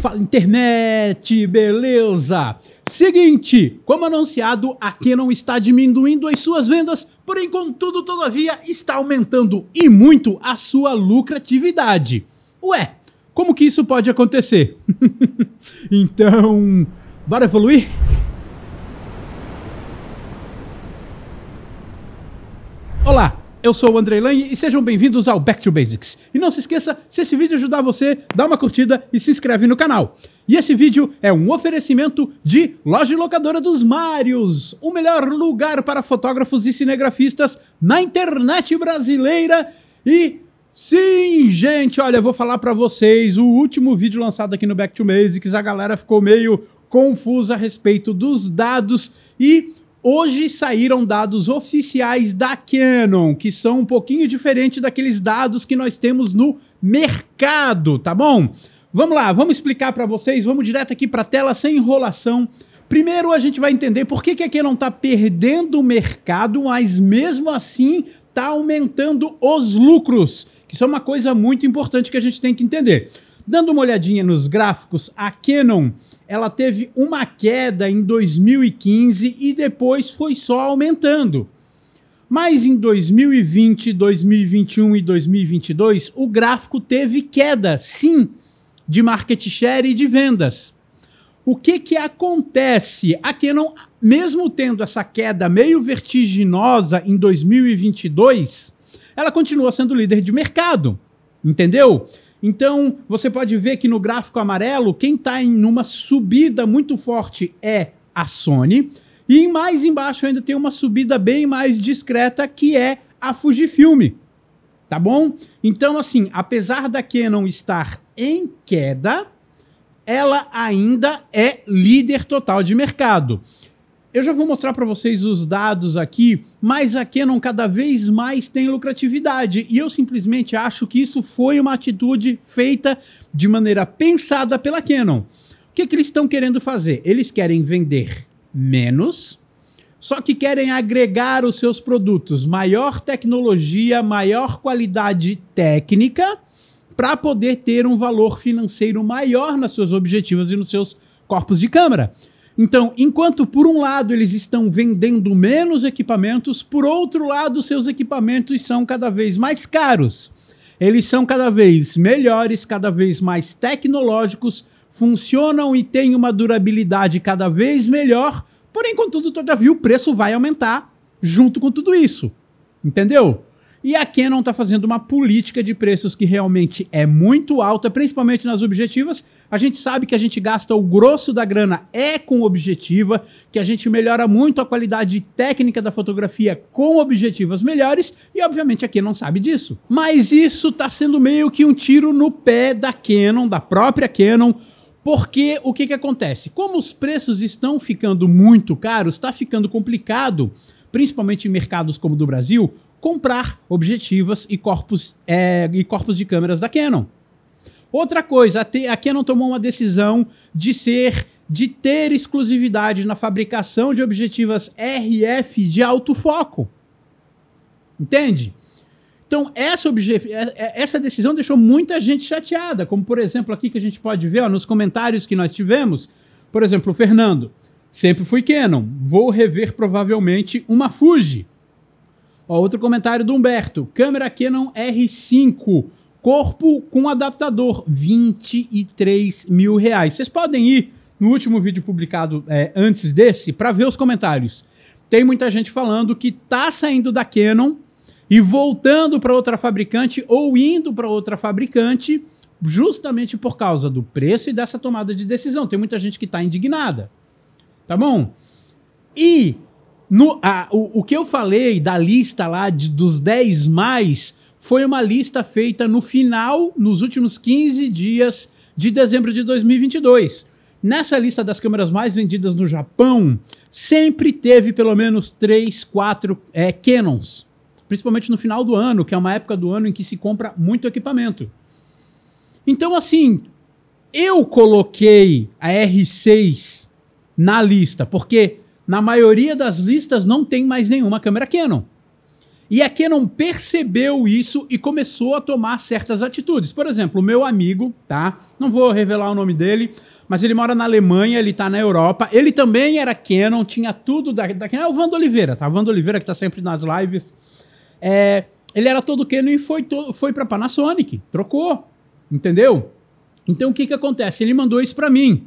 Fala internet, beleza? Seguinte, como anunciado, a Canon está diminuindo as suas vendas, porém, contudo, todavia, está aumentando e muito a sua lucratividade. Ué, como que isso pode acontecer? então, bora evoluir? Olá, eu sou o Andrei Lange e sejam bem-vindos ao Back to Basics. E não se esqueça, se esse vídeo ajudar você, dá uma curtida e se inscreve no canal. E esse vídeo é um oferecimento de Loja Locadora dos Marios, o melhor lugar para fotógrafos e cinegrafistas na internet brasileira. E sim, gente, olha, eu vou falar para vocês, o último vídeo lançado aqui no Back to Basics, a galera ficou meio confusa a respeito dos dados e Hoje saíram dados oficiais da Canon, que são um pouquinho diferentes daqueles dados que nós temos no mercado, tá bom? Vamos lá, vamos explicar para vocês, vamos direto aqui para a tela sem enrolação. Primeiro a gente vai entender por que, que a Canon está perdendo o mercado, mas mesmo assim está aumentando os lucros, que isso é uma coisa muito importante que a gente tem que entender. Dando uma olhadinha nos gráficos, a Canon ela teve uma queda em 2015 e depois foi só aumentando. Mas em 2020, 2021 e 2022, o gráfico teve queda, sim, de market share e de vendas. O que que acontece? A Canon, mesmo tendo essa queda meio vertiginosa em 2022, ela continua sendo líder de mercado, entendeu? Então, você pode ver que no gráfico amarelo, quem está em uma subida muito forte é a Sony. E mais embaixo ainda tem uma subida bem mais discreta, que é a Fujifilm. Tá bom? Então, assim, apesar da Canon estar em queda, ela ainda é líder total de mercado. Eu já vou mostrar para vocês os dados aqui, mas a Canon cada vez mais tem lucratividade e eu simplesmente acho que isso foi uma atitude feita de maneira pensada pela Canon. O que, que eles estão querendo fazer? Eles querem vender menos, só que querem agregar os seus produtos, maior tecnologia, maior qualidade técnica, para poder ter um valor financeiro maior nos seus objetivos e nos seus corpos de câmera. Então, enquanto por um lado eles estão vendendo menos equipamentos, por outro lado seus equipamentos são cada vez mais caros. Eles são cada vez melhores, cada vez mais tecnológicos, funcionam e têm uma durabilidade cada vez melhor. Porém, contudo, todavia, o preço vai aumentar junto com tudo isso. Entendeu? E a Canon está fazendo uma política de preços que realmente é muito alta, principalmente nas objetivas. A gente sabe que a gente gasta o grosso da grana é com objetiva, que a gente melhora muito a qualidade técnica da fotografia com objetivas melhores, e obviamente a Canon sabe disso. Mas isso está sendo meio que um tiro no pé da Canon, da própria Canon. Porque o que, que acontece? Como os preços estão ficando muito caros, está ficando complicado principalmente em mercados como o do Brasil, comprar objetivas e corpos, é, e corpos de câmeras da Canon. Outra coisa, a, Canon tomou uma decisão de ser de ter exclusividade na fabricação de objetivas RF de alto foco. Entende? Então, essa, é, é, essa decisão deixou muita gente chateada, como por exemplo aqui que a gente pode ver ó, nos comentários que nós tivemos. Por exemplo, o Fernando, sempre fui Canon, vou rever provavelmente uma Fuji. Ó, outro comentário do Humberto. Câmera Canon R5. Corpo com adaptador, 23 mil reais. Vocês podem ir no último vídeo publicado é, antes desse para ver os comentários. Tem muita gente falando que tá saindo da Canon e voltando para outra fabricante ou indo para outra fabricante justamente por causa do preço e dessa tomada de decisão. Tem muita gente que está indignada. Tá bom? E no, a, o, o que eu falei da lista lá de, dos 10 mais foi uma lista feita no final, nos últimos 15 dias de dezembro de 2022. Nessa lista das câmeras mais vendidas no Japão, sempre teve pelo menos 3, 4 é, Canons. Principalmente no final do ano, que é uma época do ano em que se compra muito equipamento. Então, assim, eu coloquei a R6 na lista, porque na maioria das listas não tem mais nenhuma câmera Canon. E a Canon percebeu isso e começou a tomar certas atitudes. Por exemplo, o meu amigo, tá? Não vou revelar o nome dele, mas ele mora na Alemanha, ele tá na Europa. Ele também era Canon, tinha tudo da, da Canon. É o Vando Oliveira, tá? O Vando Oliveira que tá sempre nas lives. É, ele era todo Canon e foi, para foi Panasonic. Trocou, entendeu? Então o que que acontece? Ele mandou isso para mim.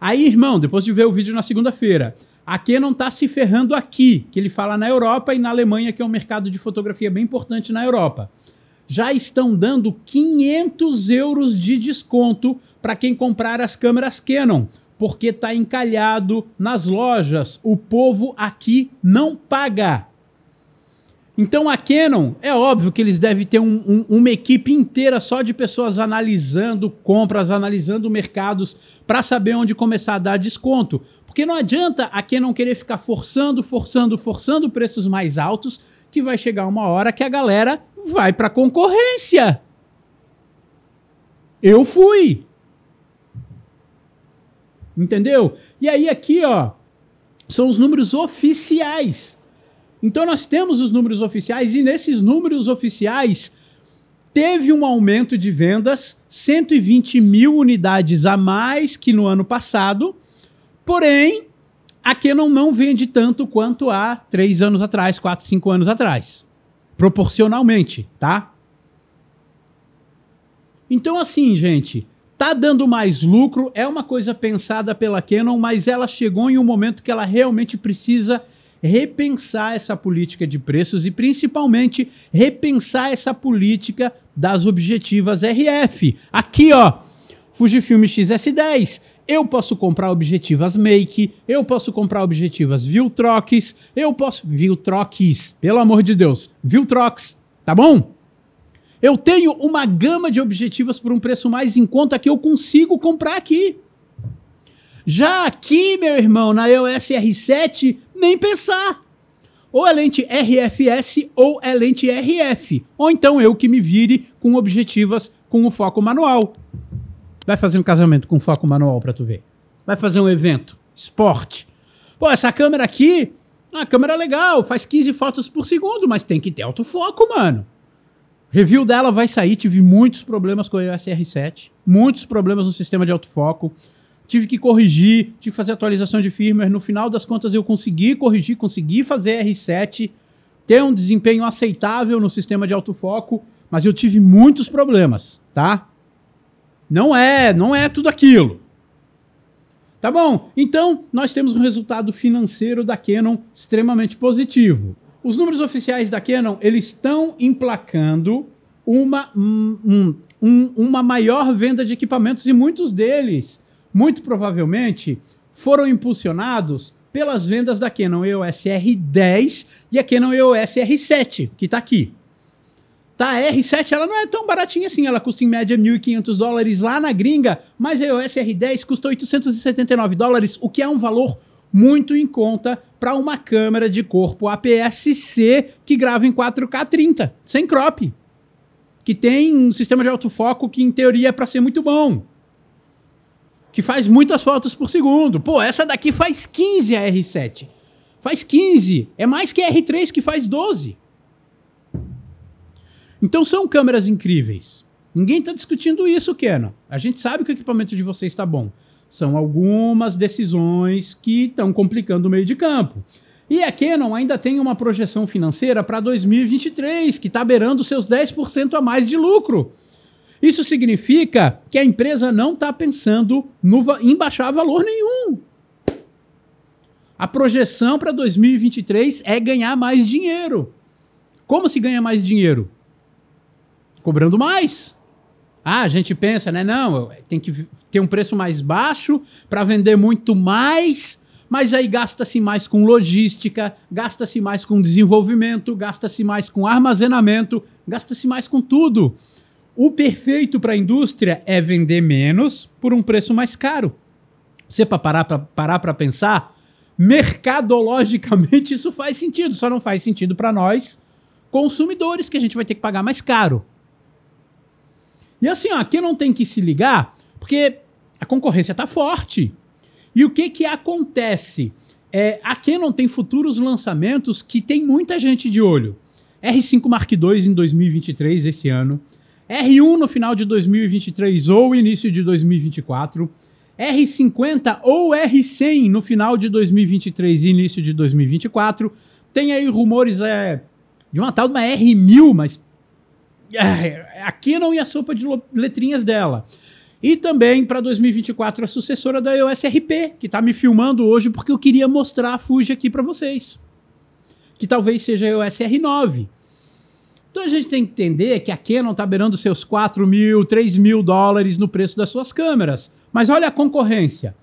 Aí, irmão, depois de ver o vídeo na segunda-feira, a não está se ferrando aqui, que ele fala na Europa e na Alemanha, que é um mercado de fotografia bem importante na Europa. Já estão dando 500 euros de desconto para quem comprar as câmeras Canon, porque está encalhado nas lojas. O povo aqui não paga. Então a Canon, é óbvio que eles devem ter um, um, uma equipe inteira só de pessoas analisando compras, analisando mercados, para saber onde começar a dar desconto. Porque não adianta a Canon querer ficar forçando, forçando, forçando preços mais altos, que vai chegar uma hora que a galera vai para concorrência. Eu fui. Entendeu? E aí aqui, ó, são os números oficiais então nós temos os números oficiais e nesses números oficiais teve um aumento de vendas, 120 mil unidades a mais que no ano passado, porém a Canon não vende tanto quanto há três anos atrás, quatro, cinco anos atrás, proporcionalmente, tá? Então assim, gente, tá dando mais lucro, é uma coisa pensada pela Canon, mas ela chegou em um momento que ela realmente precisa repensar essa política de preços e, principalmente, repensar essa política das objetivas RF. Aqui, ó, Fujifilm XS10. Eu posso comprar objetivas Make, eu posso comprar objetivas Viltrox, eu posso. Viltrox, pelo amor de Deus, Viltrox, tá bom? Eu tenho uma gama de objetivas por um preço mais em conta que eu consigo comprar aqui. Já aqui, meu irmão, na EOS R7, nem pensar. Ou é lente RFS ou é lente RF. Ou então eu que me vire com objetivas com o foco manual. Vai fazer um casamento com foco manual para tu ver. Vai fazer um evento, esporte. Pô, essa câmera aqui, a câmera é legal, faz 15 fotos por segundo, mas tem que ter autofoco, mano. Review dela vai sair, tive muitos problemas com o sr 7 muitos problemas no sistema de autofoco tive que corrigir, tive que fazer atualização de firmware. No final das contas, eu consegui corrigir, consegui fazer R7, ter um desempenho aceitável no sistema de autofoco, mas eu tive muitos problemas, tá? Não é, não é tudo aquilo. Tá bom? Então, nós temos um resultado financeiro da Canon extremamente positivo. Os números oficiais da Canon, eles estão emplacando uma, um, um, uma maior venda de equipamentos e muitos deles muito provavelmente foram impulsionados pelas vendas da Canon EOS R10 e a Canon EOS R7, que está aqui. Tá, a R7 ela não é tão baratinha assim, ela custa em média 1.500 dólares lá na gringa, mas a EOS R10 custa 879 dólares, o que é um valor muito em conta para uma câmera de corpo APS-C que grava em 4K 30, sem crop, que tem um sistema de autofoco que em teoria é para ser muito bom que faz muitas fotos por segundo. Pô, essa daqui faz 15 a R7. Faz 15. É mais que a R3 que faz 12. Então são câmeras incríveis. Ninguém está discutindo isso, Canon. A gente sabe que o equipamento de vocês está bom. São algumas decisões que estão complicando o meio de campo. E a Canon ainda tem uma projeção financeira para 2023 que está beirando seus 10% a mais de lucro. Isso significa que a empresa não está pensando no, em baixar valor nenhum. A projeção para 2023 é ganhar mais dinheiro. Como se ganha mais dinheiro? Cobrando mais. Ah, a gente pensa, né? Não, tem que ter um preço mais baixo para vender muito mais, mas aí gasta-se mais com logística, gasta-se mais com desenvolvimento, gasta-se mais com armazenamento, gasta-se mais com tudo. O perfeito para a indústria é vender menos por um preço mais caro. Você é para parar para parar para pensar, mercadologicamente isso faz sentido, só não faz sentido para nós consumidores que a gente vai ter que pagar mais caro. E assim, ó, aqui não tem que se ligar, porque a concorrência está forte. E o que que acontece? É, a não tem futuros lançamentos que tem muita gente de olho. R5 Mark II em 2023, esse ano. R1 no final de 2023 ou início de 2024, R50 ou R100 no final de 2023 e início de 2024. Tem aí rumores é, de uma tal de uma R1000, mas é, aqui não ia sopa de letrinhas dela. E também para 2024 a sucessora da iOS RP, que está me filmando hoje porque eu queria mostrar a Fuji aqui para vocês. Que talvez seja a iOS R9. Então a gente tem que entender que a Canon está beirando seus 4 mil, 3 mil dólares no preço das suas câmeras. Mas olha a concorrência.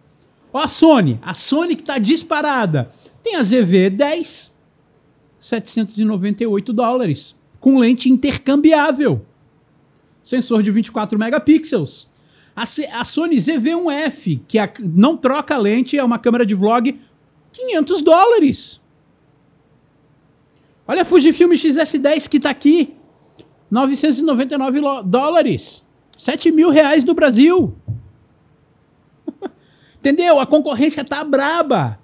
Ó a Sony, a Sony que está disparada. Tem a ZV-10, 798 dólares, com lente intercambiável. Sensor de 24 megapixels. A, C a Sony ZV-1F, que é não troca lente, é uma câmera de vlog, 500 dólares. Olha a Fujifilm XS10 que está aqui. 999 dólares. 7 mil reais do Brasil. Entendeu? A concorrência tá braba.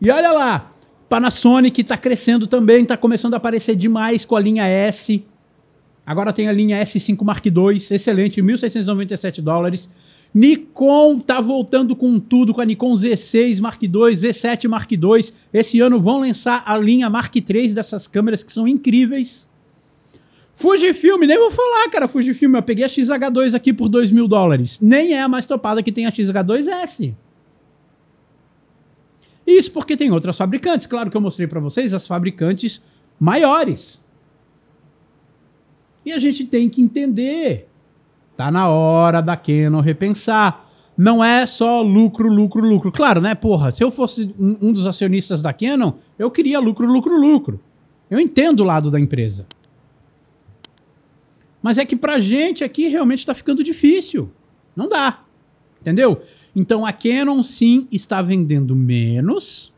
E olha lá. Panasonic está crescendo também, está começando a aparecer demais com a linha S. Agora tem a linha S5 Mark II, excelente, 1.697 dólares. Nikon tá voltando com tudo com a Nikon Z6 Mark II, Z7 Mark II. Esse ano vão lançar a linha Mark III dessas câmeras que são incríveis. Fujifilm, nem vou falar, cara. Fujifilm, eu peguei a XH2 aqui por 2 mil dólares. Nem é a mais topada que tem a XH2S. Isso porque tem outras fabricantes. Claro que eu mostrei para vocês as fabricantes maiores. E a gente tem que entender Tá na hora da Canon repensar. Não é só lucro, lucro, lucro. Claro, né? Porra, se eu fosse um dos acionistas da Canon, eu queria lucro, lucro, lucro. Eu entendo o lado da empresa. Mas é que pra gente aqui realmente está ficando difícil. Não dá. Entendeu? Então a Canon sim está vendendo menos,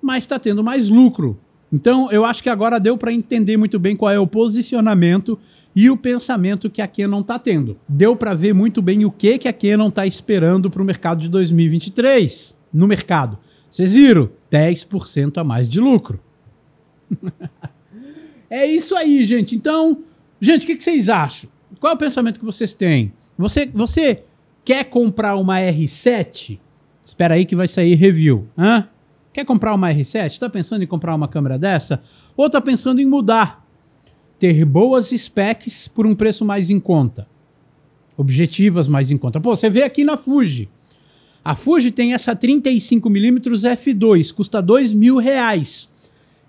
mas está tendo mais lucro. Então, eu acho que agora deu para entender muito bem qual é o posicionamento e o pensamento que a Canon está tendo. Deu para ver muito bem o que, que a Canon está esperando para o mercado de 2023. No mercado, vocês viram? 10% a mais de lucro. é isso aí, gente. Então, gente, o que, que, vocês acham? Qual é o pensamento que vocês têm? Você, você quer comprar uma R7? Espera aí que vai sair review. Hã? Quer comprar uma R7? Está pensando em comprar uma câmera dessa? Ou está pensando em mudar? Ter boas specs por um preço mais em conta. Objetivas mais em conta. Pô, você vê aqui na Fuji. A Fuji tem essa 35mm f2, custa dois mil reais.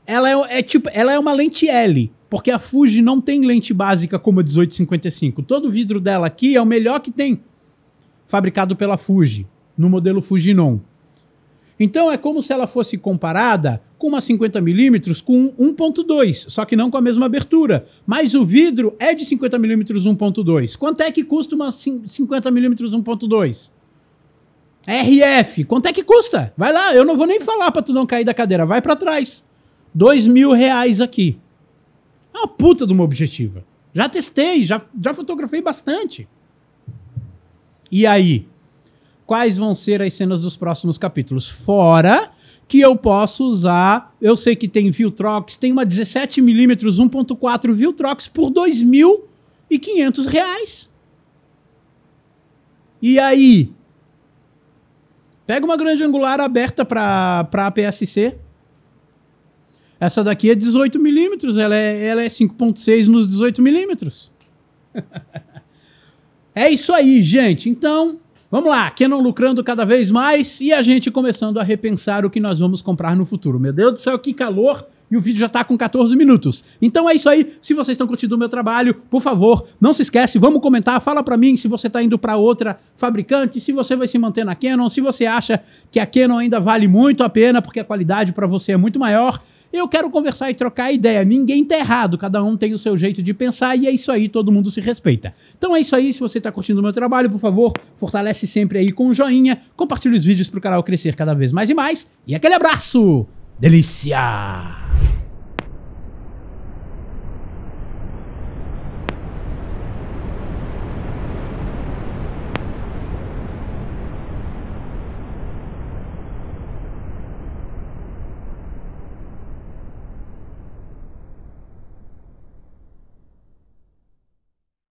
Ela é, é, tipo, ela é uma lente L, porque a Fuji não tem lente básica como a 1855. Todo vidro dela aqui é o melhor que tem, fabricado pela Fuji, no modelo Fujinon. Então é como se ela fosse comparada com uma 50mm com 1.2, só que não com a mesma abertura. Mas o vidro é de 50mm 1.2. Quanto é que custa uma 50mm 1.2? RF, quanto é que custa? Vai lá, eu não vou nem falar pra tu não cair da cadeira, vai para trás. Dois mil reais aqui. É uma puta de uma objetiva. Já testei, já, já fotografei bastante. E aí? quais vão ser as cenas dos próximos capítulos. Fora que eu posso usar, eu sei que tem Viltrox, tem uma 17mm 1.4 Viltrox por R$ reais. E aí? Pega uma grande angular aberta para a PSC. Essa daqui é 18mm, ela é, ela é 5.6 nos 18mm. é isso aí, gente. Então, Vamos lá, Canon lucrando cada vez mais e a gente começando a repensar o que nós vamos comprar no futuro. Meu Deus do céu, que calor! E o vídeo já está com 14 minutos. Então é isso aí. Se vocês estão curtindo o meu trabalho, por favor, não se esquece, vamos comentar, fala para mim se você está indo para outra fabricante, se você vai se manter na Canon, se você acha que a Canon ainda vale muito a pena, porque a qualidade para você é muito maior. Eu quero conversar e trocar ideia. Ninguém tá errado, cada um tem o seu jeito de pensar e é isso aí, todo mundo se respeita. Então é isso aí, se você tá curtindo o meu trabalho, por favor, fortalece sempre aí com um joinha, compartilha os vídeos pro canal crescer cada vez mais e mais. E aquele abraço! Delícia!